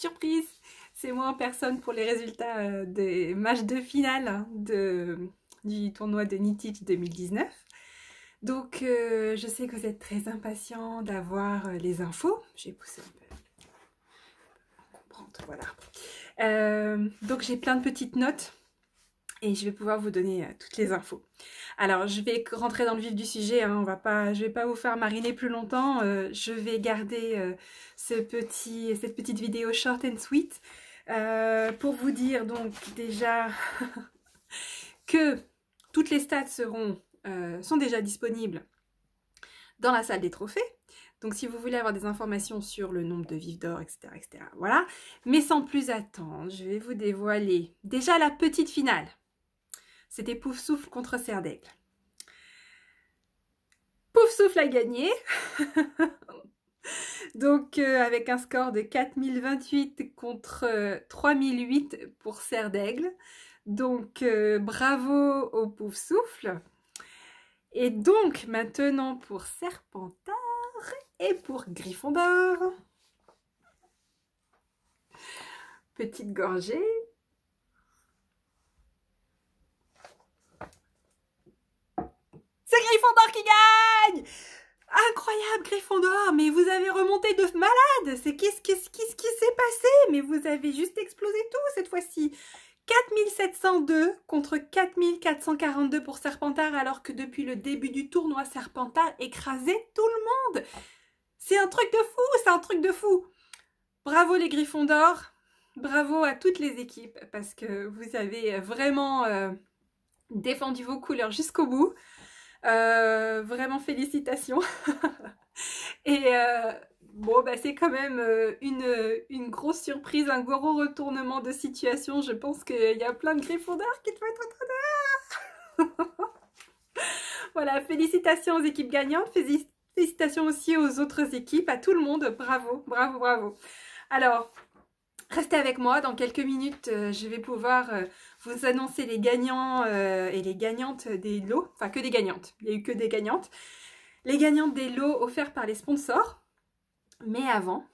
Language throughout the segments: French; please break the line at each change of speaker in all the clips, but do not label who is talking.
surprise, c'est moi en personne pour les résultats euh, des matchs de finale hein, de, du tournoi de Nitish 2019. Donc euh, je sais que vous êtes très impatient d'avoir euh, les infos. J'ai poussé un peu. voilà. donc j'ai plein de petites notes et je vais pouvoir vous donner euh, toutes les infos. Alors je vais rentrer dans le vif du sujet, hein, on va pas, je ne vais pas vous faire mariner plus longtemps, euh, je vais garder euh, ce petit, cette petite vidéo short and sweet pour vous dire donc déjà que toutes les stats seront, sont déjà disponibles dans la salle des trophées. Donc si vous voulez avoir des informations sur le nombre de vives d'or, etc., etc., voilà. Mais sans plus attendre, je vais vous dévoiler déjà la petite finale. C'était Pouf Souffle contre Serre Pouf Souffle a gagné. Donc euh, avec un score de 4028 contre 3008 euh, pour Serre Donc euh, bravo au Pouf Souffle. Et donc maintenant pour Serpentard et pour d'or Petite gorgée. C'est Gryffondor qui gagne Incroyable Gryffondor, mais vous avez remonté de malade C'est qu'est-ce qui s'est passé Mais vous avez juste explosé tout cette fois-ci 4702 contre 4442 pour Serpentard alors que depuis le début du tournoi, Serpentard écrasait tout le monde C'est un truc de fou, c'est un truc de fou Bravo les Gryffondor bravo à toutes les équipes parce que vous avez vraiment euh, défendu vos couleurs jusqu'au bout. Euh, vraiment félicitations. et euh, bon, bah, c'est quand même euh, une, une, grosse surprise, un gros retournement de situation. Je pense qu'il y a plein de griffondeurs qui te être de... voilà, félicitations aux équipes gagnantes. Félicitations aussi aux autres équipes, à tout le monde. Bravo, bravo, bravo. Alors, Restez avec moi, dans quelques minutes, euh, je vais pouvoir euh, vous annoncer les gagnants euh, et les gagnantes des lots. Enfin, que des gagnantes, il n'y a eu que des gagnantes. Les gagnantes des lots offerts par les sponsors. Mais avant,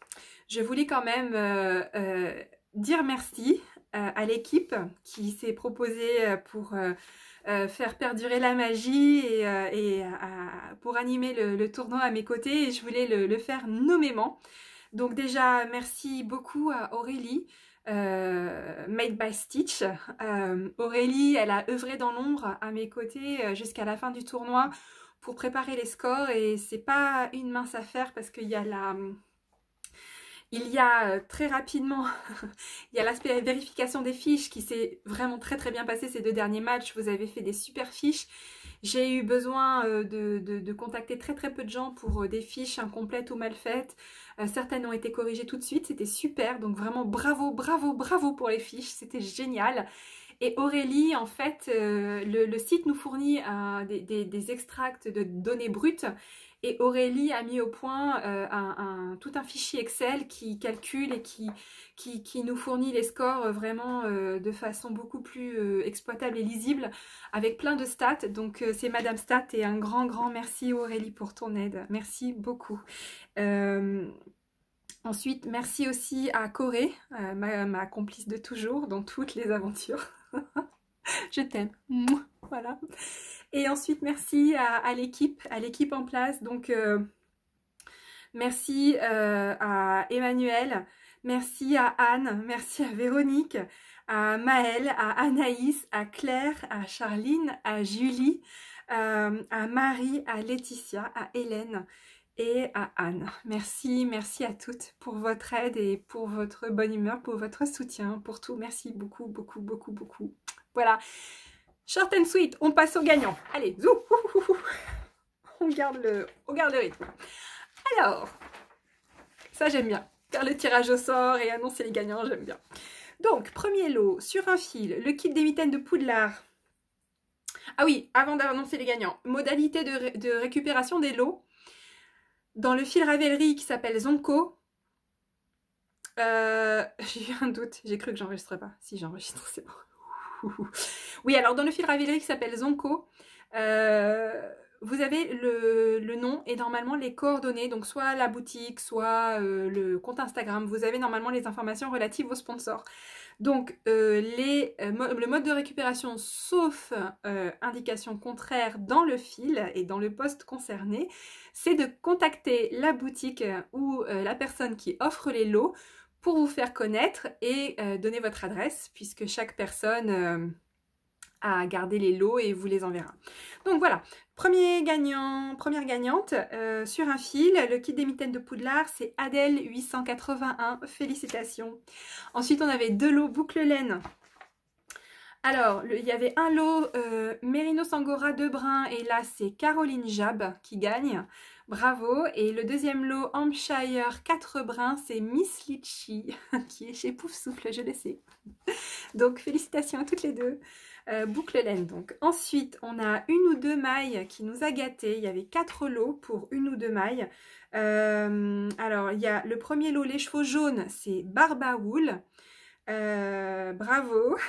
je voulais quand même dire merci à l'équipe qui s'est proposée pour faire perdurer la magie et, pour animer le, tournoi à mes côtés. Et je voulais le faire nommément. Donc déjà, merci beaucoup à Aurélie, euh, Made by Stitch. Euh, Aurélie, elle a œuvré dans l'ombre à mes côtés euh, jusqu'à la fin du tournoi pour préparer les scores et c'est pas une mince affaire parce qu'il y a la... Il y a très rapidement, il y a l'aspect vérification des fiches qui s'est vraiment très très bien passé ces deux derniers matchs. Vous avez fait des super fiches. J'ai eu besoin euh, de, de, contacter très très peu de gens pour euh, des fiches incomplètes ou mal faites. Euh, certaines ont été corrigées tout de suite, c'était super. Donc vraiment bravo, bravo, bravo pour les fiches, c'était génial. Et Aurélie, en fait, euh, le, site nous fournit euh, des, extracts de données brutes. Et Aurélie a mis au point euh, tout un fichier Excel qui calcule et qui, nous fournit les scores vraiment de façon beaucoup plus exploitable et lisible avec plein de stats. Donc c'est Madame Stat et un grand, grand merci Aurélie pour ton aide. Merci beaucoup. Ensuite, merci aussi à Corée, ma, complice de toujours dans toutes les aventures. je t'aime. Voilà. Et ensuite, merci à, l'équipe, à l'équipe en place. Donc, euh, merci euh, à Emmanuel, merci à Anne, merci à Véronique, à Maëlle, à Anaïs, à Claire, à Charline, à Julie, euh, à Marie, à Laetitia, à Hélène et à Anne. Merci, merci à toutes pour votre aide et pour votre bonne humeur, pour votre soutien, pour tout. Merci beaucoup, beaucoup, beaucoup, beaucoup. Voilà. Short and sweet, on passe aux gagnants. Allez, zou, on garde le, on garde le rythme. Alors, ça j'aime bien. Faire le tirage au sort et annoncer les gagnants, j'aime bien. Donc, premier lot, sur un fil, le kit des mitaines de Poudlard ah oui, avant d'annoncer les gagnants, modalité de, récupération des lots. Dans le fil Ravelry qui s'appelle Zonko, euh, j'ai eu un doute, j'ai cru que j'enregistrais pas. Si j'enregistre, c'est bon. oui, alors dans le fil Ravelry qui s'appelle Zonko, euh, vous avez le, nom et normalement les coordonnées, donc soit la boutique, soit euh, le compte Instagram. Vous avez normalement les informations relatives aux sponsors. Donc euh, les, euh, le mode de récupération, sauf indication contraire dans le fil et dans le poste concerné, c'est de contacter la boutique ou la personne qui offre les lots pour vous faire connaître et donner votre adresse, puisque chaque personne a gardé les lots et vous les enverra. Donc voilà, premier gagnant, première gagnante euh, sur un fil, le kit des mitaines de Poudlard, c'est Adèle 881, félicitations. Ensuite, on avait deux lots boucle laine. Alors, il y avait un lot euh, Merino Sangora de brins, et là c'est Caroline Jab qui gagne. Bravo. Et le deuxième lot Hampshire 4 brins, c'est Miss Litchi qui est chez Pouf Souffle, je le sais. Donc félicitations à toutes les deux. Euh, boucle laine. Donc ensuite, on a une ou deux mailles qui nous a gâtés. Il y avait quatre lots pour une ou deux mailles. Euh, alors, il y a le premier lot, les chevaux jaunes, c'est Barba Wool. Euh, bravo.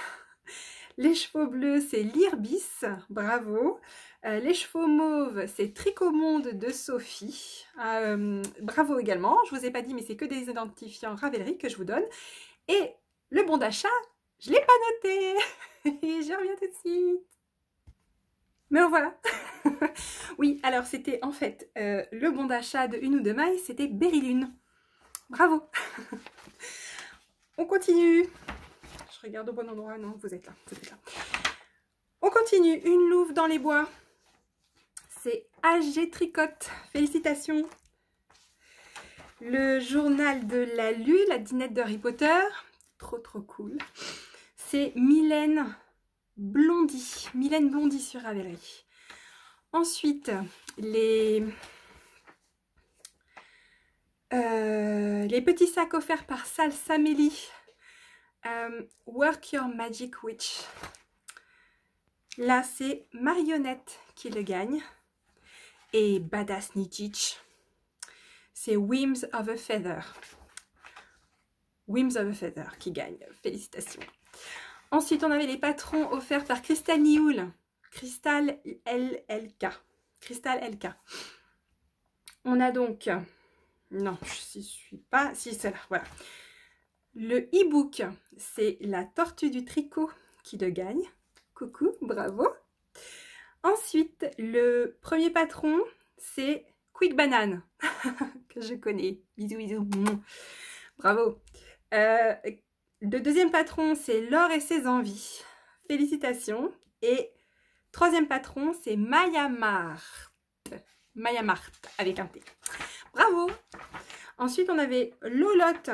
Les chevaux bleus, c'est l'Irbis. Bravo. les chevaux mauves, c'est Tricomonde de Sophie. bravo également. Je vous ai pas dit, mais c'est que des identifiants Ravelry que je vous donne. Et le bon d'achat, je l'ai pas noté et je reviens tout de suite. Mais oh, voilà Oui, alors c'était en fait euh, le bon d'achat de une ou deux mailles, c'était Berylune. Bravo On continue Je regarde au bon endroit, non, vous êtes là, vous êtes là. On continue, une louve dans les bois. C'est AG Tricote, félicitations Le journal de la lue, la dinette de Harry Potter, trop trop cool c'est Mylène Blondie, Mylène Blondie sur Ravelry. Ensuite, les, euh, les petits sacs offerts par Sal euh, Work Your Magic Witch. Là, c'est Marionnette qui le gagne. Et Badass Nijic, C'est Whims of a Feather. Wims of a Feather qui gagne. Félicitations. Ensuite, on avait les patrons offerts par Crystal Nioul. Crystal LLK. Crystal LK. On a donc... Non, je ne suis pas... Si, c'est là, voilà. Le e-book, c'est la tortue du tricot qui le gagne. Coucou, bravo. Ensuite, le premier patron, c'est Quick Banane, que je connais. Bisous, bisous. Bravo. Euh, le deuxième patron, c'est Laure et ses envies. Félicitations. Et troisième patron, c'est Maya Mart. Maya Mart, avec un T. Bravo Ensuite, on avait Lolotte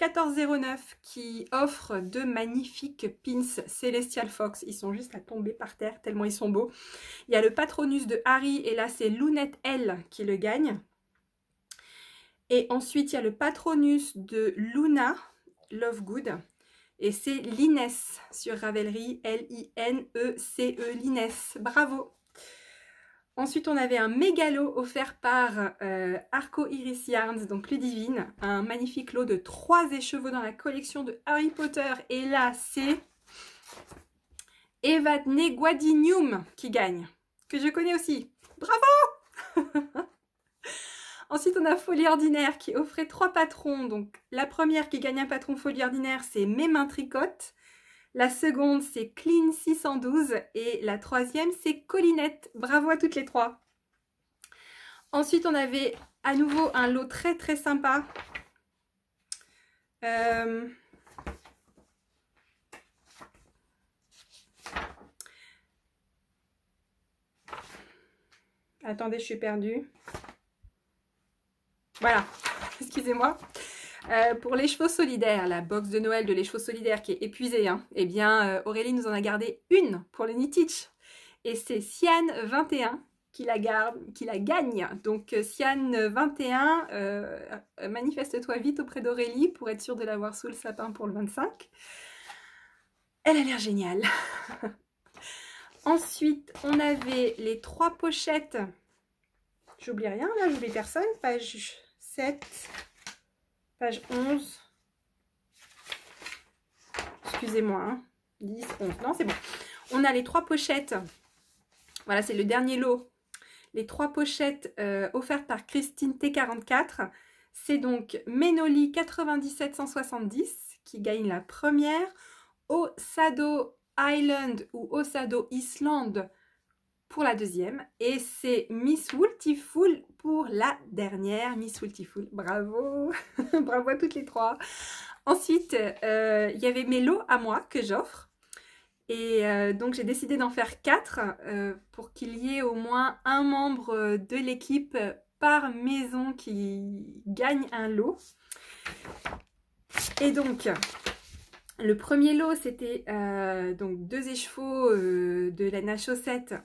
1409 qui offre deux magnifiques pins Celestial Fox. Ils sont juste à tomber par terre tellement ils sont beaux. Il y a le Patronus de Harry et là, c'est Lunette L qui le gagne. Et ensuite, il y a le patronus de Luna Lovegood. Et c'est l'Inès sur Ravelry, L-I-N-E-C-E, l'Inès. Bravo Ensuite, on avait un mégalo offert par euh, Arco Iris Yarns, donc Ludivine, un magnifique lot de trois écheveaux dans la collection de Harry Potter. Et là, c'est Evadne Guadinium qui gagne, que je connais aussi. Bravo Ensuite, on a Folie Ordinaire qui offrait trois patrons. Donc, la première qui gagne un patron Folie Ordinaire, c'est Mes mains tricotent. La seconde, c'est Clean 612. Et la troisième, c'est Collinette. Bravo à toutes les trois. Ensuite, on avait à nouveau un lot très très sympa. Euh, Attendez, je suis perdue. Voilà, excusez-moi. Euh, pour les chevaux solidaires, la box de Noël de les chevaux solidaires qui est épuisée, hein, eh bien euh, Aurélie nous en a gardé une pour le Nitich. Et c'est sian 21 qui la, garde, qui la gagne. Donc euh, sian 21, manifeste-toi vite auprès d'Aurélie pour être sûre de l'avoir sous le sapin pour le 25. Elle a l'air géniale. Ensuite, on avait les trois pochettes. J'oublie rien là, j'oublie personne. Page page 11. Excusez-moi, 10, hein. 11. Non, c'est bon. On a les trois pochettes. Voilà, c'est le dernier lot. Les trois pochettes euh, offertes par Christine T44. C'est donc Menoli 9770 qui gagne la première. Sado Island ou Osado Island pour la deuxième. Et c'est Miss Fool pour la dernière. Miss Fool, bravo Bravo à toutes les trois Ensuite, euh, il y avait mes lots à moi que j'offre. Et euh, donc j'ai décidé d'en faire quatre euh, pour qu'il y ait au moins un membre de l'équipe par maison qui gagne un lot. Et donc, le premier lot, c'était donc deux échevaux de la à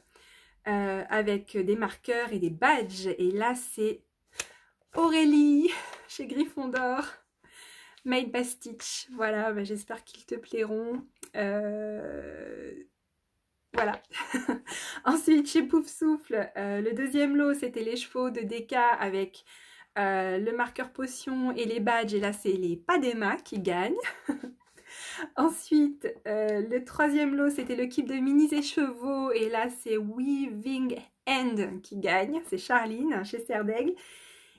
euh, avec des marqueurs et des badges. Et là, c'est Aurélie chez Gryffondor, made by Stitch. Voilà, bah, j'espère qu'ils te plairont. Euh, voilà. Ensuite, chez Pouf Souffle, euh, le deuxième lot, c'était les chevaux de Deka avec le marqueur potion et les badges. Et là, c'est les Padema qui gagnent. Ensuite, euh, le troisième lot, c'était le kit de Minis et Chevaux. Et là, c'est Weaving End qui gagne. C'est Charline chez Serdeg.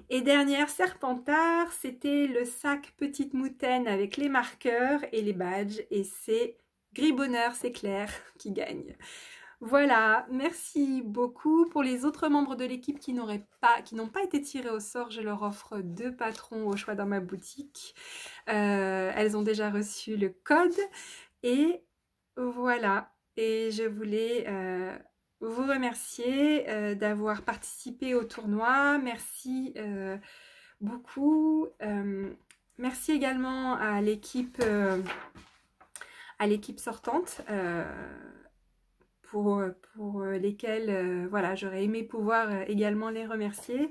Et dernière, Serpentard, c'était le sac Petite Moutaine avec les marqueurs et les badges. Et c'est Gris c'est Claire qui gagne. Voilà, merci beaucoup. Pour les autres membres de l'équipe qui n'auraient pas, qui n'ont pas été tirés au sort, je leur offre deux patrons au choix dans ma boutique. Euh, elles ont déjà reçu le code. Et voilà. Et je voulais euh, vous remercier euh, d'avoir participé au tournoi. Merci beaucoup. merci également à l'équipe à l'équipe sortante pour, euh, pour euh, lesquels euh, voilà, j'aurais aimé pouvoir également les remercier.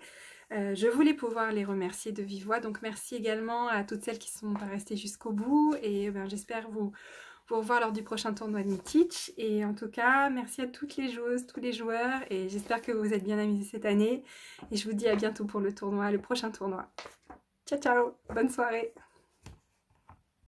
je voulais pouvoir les remercier de vive voix. Donc merci également à toutes celles qui sont restées jusqu'au bout et ben, j'espère vous, revoir lors du prochain tournoi de Teach. Et en tout cas, merci à toutes les joueuses, tous les joueurs et j'espère que vous vous êtes bien amusés cette année. Et je vous dis à bientôt pour le tournoi, le prochain tournoi. Ciao ciao, bonne soirée